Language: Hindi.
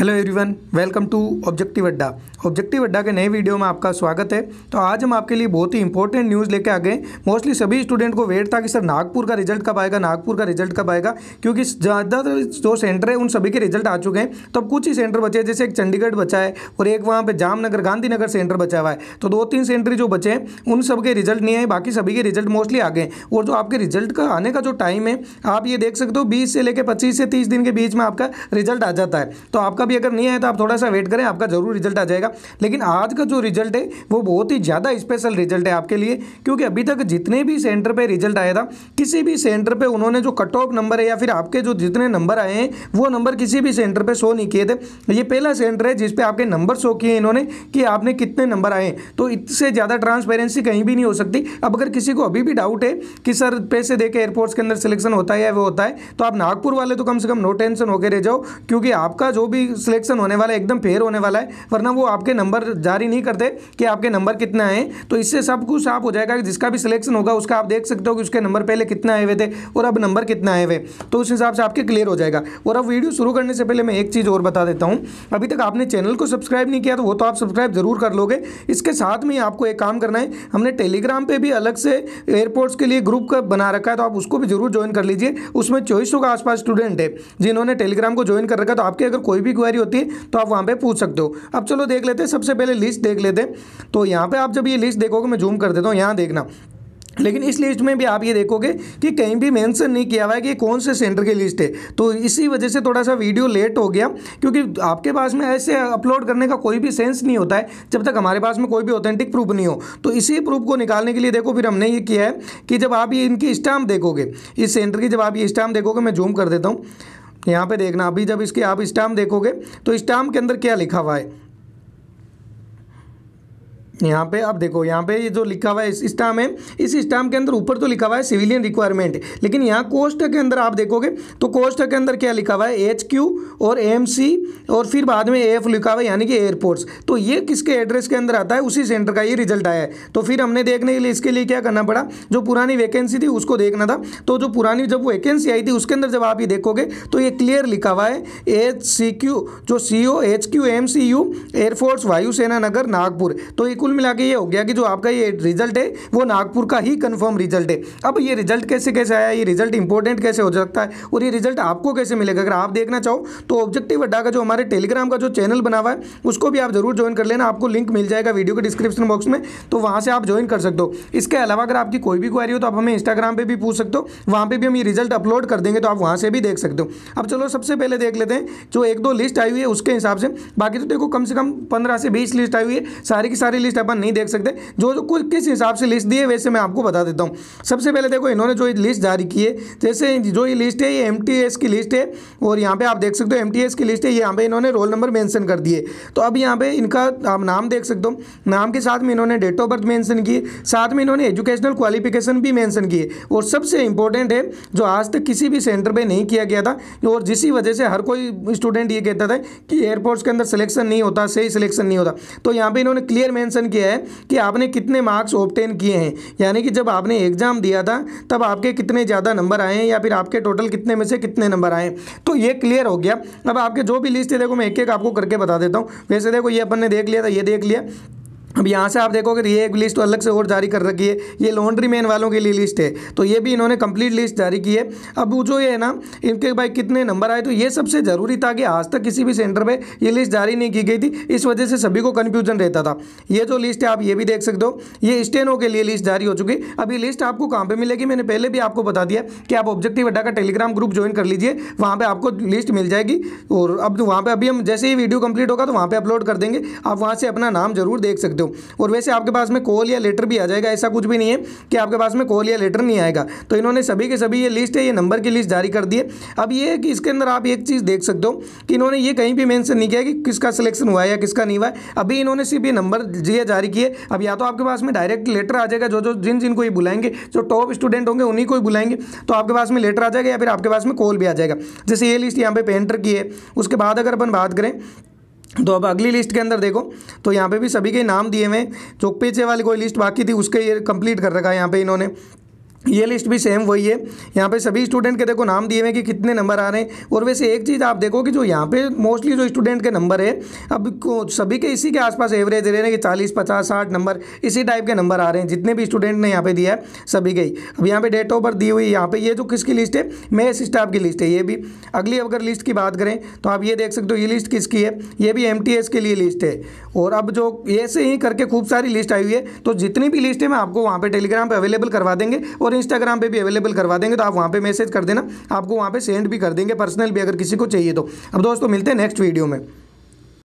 hello everyone welcome to objective Adda objective Adda के नए वीडियो में आपका स्वागत है तो आज हम आपके लिए बहुत ही इंपॉर्टेंट न्यूज़ लेके आ गए मोस्टली सभी स्टूडेंट को वेट था कि सर नागपुर का रिजल्ट कब आएगा नागपुर का रिजल्ट कब आएगा क्योंकि ज़्यादातर जो सेंटर है उन सभी के रिजल्ट आ चुके हैं तो कुछ ही सेंटर बचे हैं जैसे एक चंडीगढ़ बचा है और एक वहाँ पर जामनगर गांधीनगर सेंटर बचा हुआ है तो दो तीन सेंटर जो बचे हैं उन सब के रिजल्ट नहीं आए बाकी सभी के रिजल्ट मोस्टली आ गए और जो आपके रिजल्ट का आने का जो टाइम है आप ये देख सकते हो बीस से लेकर पच्चीस से तीस दिन के बीच में आपका रिजल्ट आ जाता है तो आपका अभी अगर नहीं आया तो आप थोड़ा सा वेट करें आपका ज़रूर रिजल्ट आ जाएगा लेकिन आज का जो रिजल्ट है वो बहुत ही ज़्यादा स्पेशल रिजल्ट है आपके लिए क्योंकि अभी तक जितने भी सेंटर पर रिजल्ट आया था किसी भी सेंटर पर उन्होंने जो कट ऑफ नंबर है या फिर आपके जो जितने नंबर आए हैं वो नंबर किसी भी सेंटर पर शो नहीं किए थे ये पहला सेंटर है जिसपे आपके नंबर शो किए इन्होंने कि आपने कितने नंबर आए तो इससे ज़्यादा ट्रांसपेरेंसी कहीं भी नहीं हो सकती अब अगर किसी को अभी भी डाउट है कि सर पैसे दे के एयरपोर्ट्स के अंदर सिलेक्शन होता है या वो होता है तो आप नागपुर वाले तो कम से कम नो टेंशन होकर रह जाओ क्योंकि आपका जो भी सिलेक्शन होने वाला है एकदम फेयर होने वाला है वरना वो आपके नंबर जारी नहीं करते कि आपके नंबर कितना आए तो इससे सब कुछ साफ हो जाएगा जिसका भी सिलेक्शन होगा उसका आप देख सकते हो कि उसके नंबर पहले कितना आए हुए थे और अब नंबर कितना आए हुए तो उस हिसाब से आपके क्लियर हो जाएगा और अब वीडियो शुरू करने से पहले मैं एक चीज़ और बता देता हूँ अभी तक आपने चैनल को सब्सक्राइब नहीं किया तो वो तो आप सब्सक्राइब ज़रूर कर लोगे इसके साथ में आपको एक काम करना है हमने टेलीग्राम पर भी अलग से एयरपोर्ट्स के लिए ग्रुप बना रखा है तो आप उसको भी जरूर ज्वाइन कर लीजिए उसमें चौबीसों का आसपास स्टूडेंट है जिन्होंने टेलीग्राम को ज्वाइन कर रखा है तो आपके अगर कोई भी क्वेरी होती है तो आप वहाँ पर पूछ सकते हो अब चलो देख लेते हैं सबसे पहले लिस्ट देख लेते हैं तो यहाँ पर आप जब ये लिस्ट देखोगे मैं जूम कर देता हूँ यहाँ देखना लेकिन इस लिस्ट में भी आप ये देखोगे कि कहीं भी मेंशन नहीं किया हुआ है कि कौन से सेंटर की लिस्ट है तो इसी वजह से थोड़ा सा वीडियो लेट हो गया क्योंकि आपके पास में ऐसे अपलोड करने का कोई भी सेंस नहीं होता है जब तक हमारे पास में कोई भी ऑथेंटिक प्रूफ नहीं हो तो इसी प्रूफ को निकालने के लिए देखो फिर हमने ये किया है कि जब आप ये इनकी स्टाम्प देखोगे इस सेंटर की जब आप ये स्टाम्प देखोगे मैं जूम कर देता हूँ यहाँ पे देखना अभी जब इसकी आप स्टाम्प देखोगे तो स्टाम्प के अंदर क्या लिखा हुआ है यहाँ पे अब देखो यहाँ पे ये जो लिखा हुआ है इस स्टाम है इस स्टाम के अंदर ऊपर तो लिखा हुआ है सिविलियन रिक्वायरमेंट लेकिन यहाँ कोस्ट के अंदर आप देखोगे तो कोस्ट के अंदर क्या लिखा हुआ है एच क्यू और एम सी और फिर बाद में एफ लिखा हुआ है यानी कि एयरपोर्ट्स तो ये किसके एड्रेस के अंदर आता है उसी सेंटर का ये रिजल्ट आया है तो फिर हमने देखने के लिए इसके लिए क्या करना पड़ा जो पुरानी वैकेंसी थी उसको देखना था तो जो पुरानी जब वैकेंसी आई थी उसके अंदर जब आप ये देखोगे तो ये क्लियर लिखा हुआ है एच सी क्यू जो C O H Q M C U air force वायुसेना नगर नागपुर तो ये कुल मिला के ये हो गया कि जो आपका ये रिजल्ट है वो नागपुर का ही कन्फर्म रिजल्ट है अब ये रिजल्ट कैसे कैसे आया ये रिजल्ट इंपॉर्टेंट कैसे हो सकता है और ये रिजल्ट आपको कैसे मिलेगा अगर आप देखना चाहो तो ऑब्जेक्टिव अड्डा का जो हमारे टेलीग्राम का जो चैनल बना हुआ है उसको भी आप जरूर ज्वाइन कर लेना आपको लिंक मिल जाएगा वीडियो के डिस्क्रिप्शन बॉक्स में तो वहाँ से आप ज्वाइन कर सकते हो इसके अलावा अगर आपकी कोई भी क्वारी हो तो आप हमें इंस्टाग्राम पर भी पूछ सकते हो वहाँ पर भी हम ये रिजल्ट अपलोड कर देंगे तो आप वहाँ से भी देख सकते हो अब चलो सबसे पहले देख लेते हैं जो एक दो लिस्ट आई हुई है उसके हिसाब से बाकी तो देखो कम से कम पंद्रह से बीस लिस्ट आई हुई है सारी की सारी लिस्ट से अपन नहीं देख सकते जो जो कुछ किस हिसाब से लिस्ट दी है वैसे मैं आपको बता देता हूँ सबसे पहले देखो इन्होंने जो लिस्ट जारी की है जैसे जो ये लिस्ट है ये एम की लिस्ट है और यहाँ पर आप देख सकते हो एम की लिस्ट है यहाँ पर इन्होंने रोल नंबर मैंसन कर दिए तो अब यहाँ पर इनका आप नाम देख सकते हो नाम के साथ में इन्होंने डेट ऑफ बर्थ मैंसन किए साथ में इन्होंने एजुकेशनल क्वालिफिकेशन भी मैंसन किए और सबसे इंपॉर्टेंट है जो आज तक किसी भी सेंटर पर नहीं किया गया था और जिस वजह से हर कोई स्टूडेंट ये कहता था कि एयरपोर्ट्स के अंदर सिलेक्शन नहीं होता सही सिलेक्शन नहीं होता तो यहाँ पे इन्होंने क्लियर मेंशन किया है कि आपने कितने मार्क्स ऑप्टेन किए हैं यानी कि जब आपने एग्ज़ाम दिया था तब आपके कितने ज़्यादा नंबर आए हैं या फिर आपके टोटल कितने में से कितने नंबर आए तो ये क्लियर हो गया अब आपके जो भी लिस्ट है देखो मैं एक एक आपको करके बता देता हूँ वैसे देखो ये अपन ने देख लिया था ये देख लिया अब यहाँ से आप देखोगे तो ये एक लिस्ट अलग से और जारी कर रखी है ये लॉन्ड्री मैन वालों के लिए लिस्ट है तो ये भी इन्होंने कंप्लीट लिस्ट जारी की है अब जो ये है ना इनके भाई कितने नंबर आए तो ये सबसे ज़रूरी था कि आज तक किसी भी सेंटर पे ये लिस्ट जारी नहीं की गई थी इस वजह से सभी को कन्फ्यूजन रहता था ये जो लिस्ट है आप ये भी देख सकते हो ये स्टेनों के लिए लिस्ट जारी हो चुकी अब ये लिस्ट आपको कहाँ पर मिलेगी मैंने पहले भी आपको बता दिया कि आप ऑब्जेक्टिव अड्डा का टेलीग्राम ग्रुप ज्वाइन कर लीजिए वहाँ पर आपको लिस्ट मिल जाएगी और अब वहाँ पर अभी हम जैसे ही वीडियो कम्प्लीट होगा तो वहाँ पर अपलोड कर देंगे आप वहाँ से अपना नाम जरूर देख सकते हो सकते हो और वैसे आपके पास में कॉल या लेटर भी आ जाएगा ऐसा कुछ भी नहीं है कि आपके पास में कॉल या लेटर नहीं आएगा तो इन्होंने सभी के सभी ये लिस्ट है ये नंबर की लिस्ट जारी कर दी है अब ये है कि इसके अंदर आप एक चीज़ देख सकते हो कि इन्होंने ये कहीं भी मैंसन नहीं किया कि किसका सिलेक्शन हुआ है या किसका नहीं हुआ अभी इन्होंने सिर्फ ये नंबर जी जारी किए अब या तो आपके पास में डायरेक्ट लेटर आ जाएगा जो जो जिन जिनको ये बुलाएंगे जो टॉप स्टूडेंट होंगे उन्हीं को ही बुलाएंगे तो आपके पास में लेटर आ जाएगा या फिर आपके पास में कॉल भी आ जाएगा जैसे ये लिस्ट यहाँ पे पेंटर की है उसके बाद अगर अपन बात करें तो अब अगली लिस्ट के अंदर देखो तो यहाँ पे भी सभी के नाम दिए हुए चौक पेचे वाली कोई लिस्ट बाकी थी उसके ये कंप्लीट कर रखा है यहाँ पे इन्होंने ये लिस्ट भी सेम वही है यहाँ पे सभी स्टूडेंट के देखो नाम दिए हुए हैं कि कितने नंबर आ रहे हैं और वैसे एक चीज़ आप देखो कि जो यहाँ पे मोस्टली जो स्टूडेंट के नंबर है अब सभी के इसी के आसपास एवरेज रह रहे हैं कि चालीस पचास साठ नंबर इसी टाइप के नंबर आ रहे हैं जितने भी स्टूडेंट ने यहाँ पे दिया है सभी के ही अब यहाँ पर डेट ऑफ बर्थ दी हुई यहाँ पर ये जो किसकी लिस्ट है मेस स्टाफ की लिस्ट है ये भी अगली अगर लिस्ट की बात करें तो आप ये देख सकते हो ये लिस्ट किसकी है ये भी एम के लिए लिस्ट है और अब जो ऐसे ही करके खूब सारी लिस्ट आई हुई है तो जितनी भी लिस्ट है मैं आपको वहाँ पर टेलीग्राम पर अवेलेबल करवा देंगे और और इंस्टाग्राम पे भी अवेलेबल करवा देंगे तो आप वहाँ पे मैसेज कर देना आपको वहाँ पे सेंड भी कर देंगे पर्सनल भी अगर किसी को चाहिए तो अब दोस्तों मिलते हैं नेक्स्ट वीडियो में